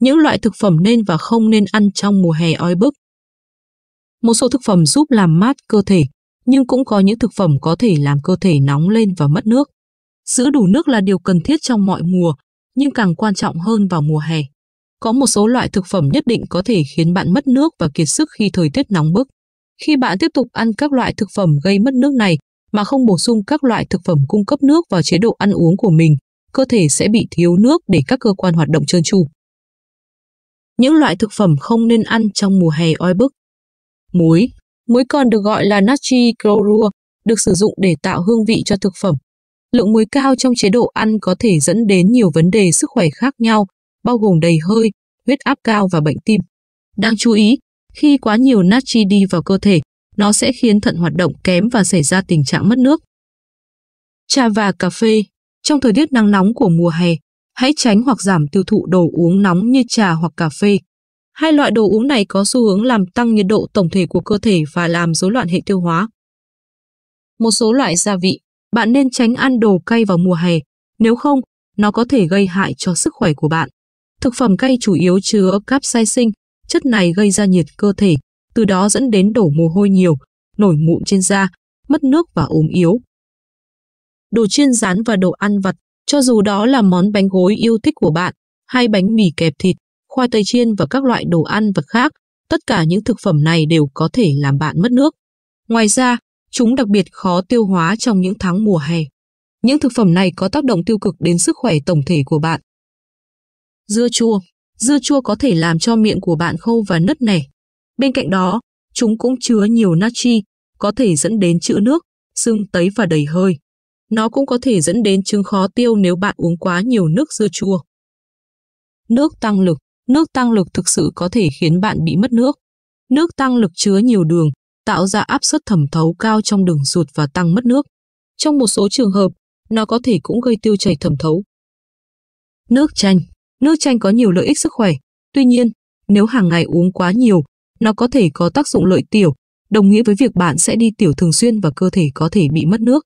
những loại thực phẩm nên và không nên ăn trong mùa hè oi bức. Một số thực phẩm giúp làm mát cơ thể, nhưng cũng có những thực phẩm có thể làm cơ thể nóng lên và mất nước. Giữ đủ nước là điều cần thiết trong mọi mùa, nhưng càng quan trọng hơn vào mùa hè. Có một số loại thực phẩm nhất định có thể khiến bạn mất nước và kiệt sức khi thời tiết nóng bức. Khi bạn tiếp tục ăn các loại thực phẩm gây mất nước này mà không bổ sung các loại thực phẩm cung cấp nước vào chế độ ăn uống của mình, cơ thể sẽ bị thiếu nước để các cơ quan hoạt động trơn tru những loại thực phẩm không nên ăn trong mùa hè oi bức. Muối Muối còn được gọi là natri clorua, được sử dụng để tạo hương vị cho thực phẩm. Lượng muối cao trong chế độ ăn có thể dẫn đến nhiều vấn đề sức khỏe khác nhau, bao gồm đầy hơi, huyết áp cao và bệnh tim. Đáng chú ý, khi quá nhiều natri đi vào cơ thể, nó sẽ khiến thận hoạt động kém và xảy ra tình trạng mất nước. Trà và cà phê Trong thời tiết nắng nóng của mùa hè, hãy tránh hoặc giảm tiêu thụ đồ uống nóng như trà hoặc cà phê. Hai loại đồ uống này có xu hướng làm tăng nhiệt độ tổng thể của cơ thể và làm rối loạn hệ tiêu hóa. Một số loại gia vị, bạn nên tránh ăn đồ cay vào mùa hè, nếu không, nó có thể gây hại cho sức khỏe của bạn. Thực phẩm cay chủ yếu chứa capsaicin, chất này gây ra nhiệt cơ thể, từ đó dẫn đến đổ mồ hôi nhiều, nổi mụn trên da, mất nước và ốm yếu. Đồ chiên rán và đồ ăn vặt cho dù đó là món bánh gối yêu thích của bạn, hay bánh mì kẹp thịt, khoai tây chiên và các loại đồ ăn vật khác, tất cả những thực phẩm này đều có thể làm bạn mất nước. Ngoài ra, chúng đặc biệt khó tiêu hóa trong những tháng mùa hè. Những thực phẩm này có tác động tiêu cực đến sức khỏe tổng thể của bạn. Dưa chua Dưa chua có thể làm cho miệng của bạn khô và nứt nẻ. Bên cạnh đó, chúng cũng chứa nhiều natri, có thể dẫn đến chữ nước, sưng tấy và đầy hơi. Nó cũng có thể dẫn đến chứng khó tiêu nếu bạn uống quá nhiều nước dưa chua. Nước tăng lực Nước tăng lực thực sự có thể khiến bạn bị mất nước. Nước tăng lực chứa nhiều đường, tạo ra áp suất thẩm thấu cao trong đường ruột và tăng mất nước. Trong một số trường hợp, nó có thể cũng gây tiêu chảy thẩm thấu. Nước chanh Nước chanh có nhiều lợi ích sức khỏe. Tuy nhiên, nếu hàng ngày uống quá nhiều, nó có thể có tác dụng lợi tiểu, đồng nghĩa với việc bạn sẽ đi tiểu thường xuyên và cơ thể có thể bị mất nước.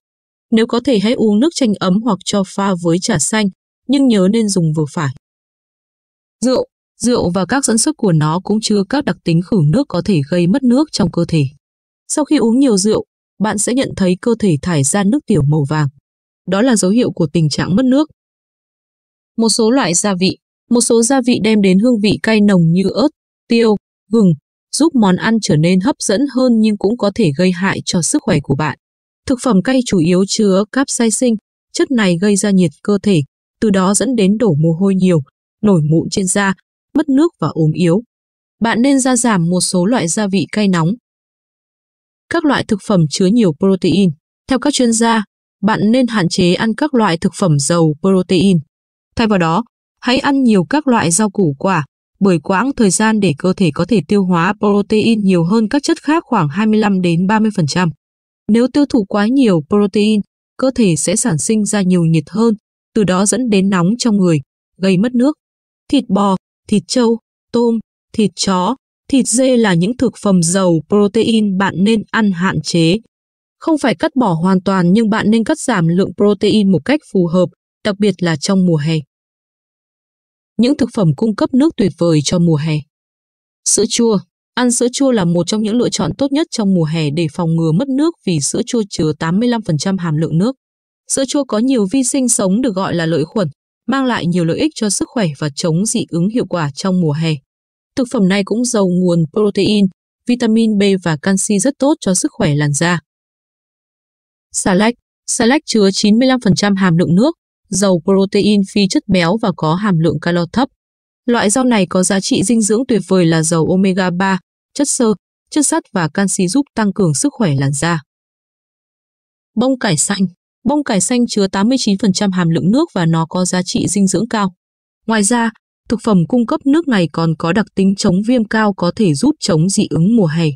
Nếu có thể hãy uống nước chanh ấm hoặc cho pha với trà xanh, nhưng nhớ nên dùng vừa phải. Rượu Rượu và các dẫn xuất của nó cũng chứa các đặc tính khử nước có thể gây mất nước trong cơ thể. Sau khi uống nhiều rượu, bạn sẽ nhận thấy cơ thể thải ra nước tiểu màu vàng. Đó là dấu hiệu của tình trạng mất nước. Một số loại gia vị Một số gia vị đem đến hương vị cay nồng như ớt, tiêu, gừng, giúp món ăn trở nên hấp dẫn hơn nhưng cũng có thể gây hại cho sức khỏe của bạn. Thực phẩm cay chủ yếu chứa capsaicin, chất này gây ra nhiệt cơ thể, từ đó dẫn đến đổ mồ hôi nhiều, nổi mụn trên da, mất nước và ốm yếu. Bạn nên gia giảm một số loại gia vị cay nóng. Các loại thực phẩm chứa nhiều protein. Theo các chuyên gia, bạn nên hạn chế ăn các loại thực phẩm giàu protein. Thay vào đó, hãy ăn nhiều các loại rau củ quả, bởi quãng thời gian để cơ thể có thể tiêu hóa protein nhiều hơn các chất khác khoảng 25 đến 30%. Nếu tiêu thụ quá nhiều protein, cơ thể sẽ sản sinh ra nhiều nhiệt hơn, từ đó dẫn đến nóng trong người, gây mất nước. Thịt bò, thịt trâu, tôm, thịt chó, thịt dê là những thực phẩm giàu protein bạn nên ăn hạn chế. Không phải cắt bỏ hoàn toàn nhưng bạn nên cắt giảm lượng protein một cách phù hợp, đặc biệt là trong mùa hè. Những thực phẩm cung cấp nước tuyệt vời cho mùa hè. Sữa chua, Ăn sữa chua là một trong những lựa chọn tốt nhất trong mùa hè để phòng ngừa mất nước vì sữa chua chứa 85% hàm lượng nước. Sữa chua có nhiều vi sinh sống được gọi là lợi khuẩn, mang lại nhiều lợi ích cho sức khỏe và chống dị ứng hiệu quả trong mùa hè. Thực phẩm này cũng giàu nguồn protein, vitamin B và canxi rất tốt cho sức khỏe làn da. Xà lách Xà lách chứa 95% hàm lượng nước, giàu protein phi chất béo và có hàm lượng calo thấp. Loại rau này có giá trị dinh dưỡng tuyệt vời là dầu omega 3, chất xơ, chất sắt và canxi giúp tăng cường sức khỏe làn da. Bông cải xanh Bông cải xanh chứa 89% hàm lượng nước và nó có giá trị dinh dưỡng cao. Ngoài ra, thực phẩm cung cấp nước này còn có đặc tính chống viêm cao có thể giúp chống dị ứng mùa hè.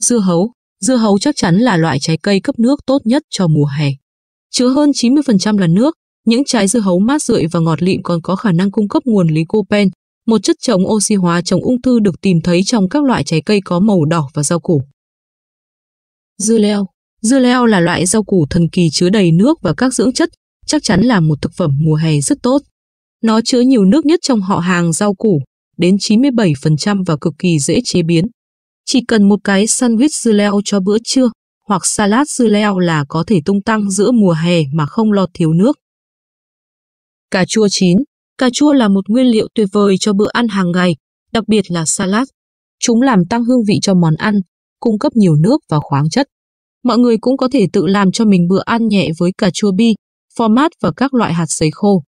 Dưa hấu Dưa hấu chắc chắn là loại trái cây cấp nước tốt nhất cho mùa hè. Chứa hơn 90% là nước, những trái dưa hấu mát rượi và ngọt lịm còn có khả năng cung cấp nguồn lycopene, một chất chống oxy hóa chống ung thư được tìm thấy trong các loại trái cây có màu đỏ và rau củ. Dưa leo Dưa leo là loại rau củ thần kỳ chứa đầy nước và các dưỡng chất, chắc chắn là một thực phẩm mùa hè rất tốt. Nó chứa nhiều nước nhất trong họ hàng rau củ, đến 97% và cực kỳ dễ chế biến. Chỉ cần một cái sandwich dưa leo cho bữa trưa hoặc salad dưa leo là có thể tung tăng giữa mùa hè mà không lo thiếu nước. Cà chua chín Cà chua là một nguyên liệu tuyệt vời cho bữa ăn hàng ngày, đặc biệt là salad. Chúng làm tăng hương vị cho món ăn, cung cấp nhiều nước và khoáng chất. Mọi người cũng có thể tự làm cho mình bữa ăn nhẹ với cà chua bi, format và các loại hạt sấy khô.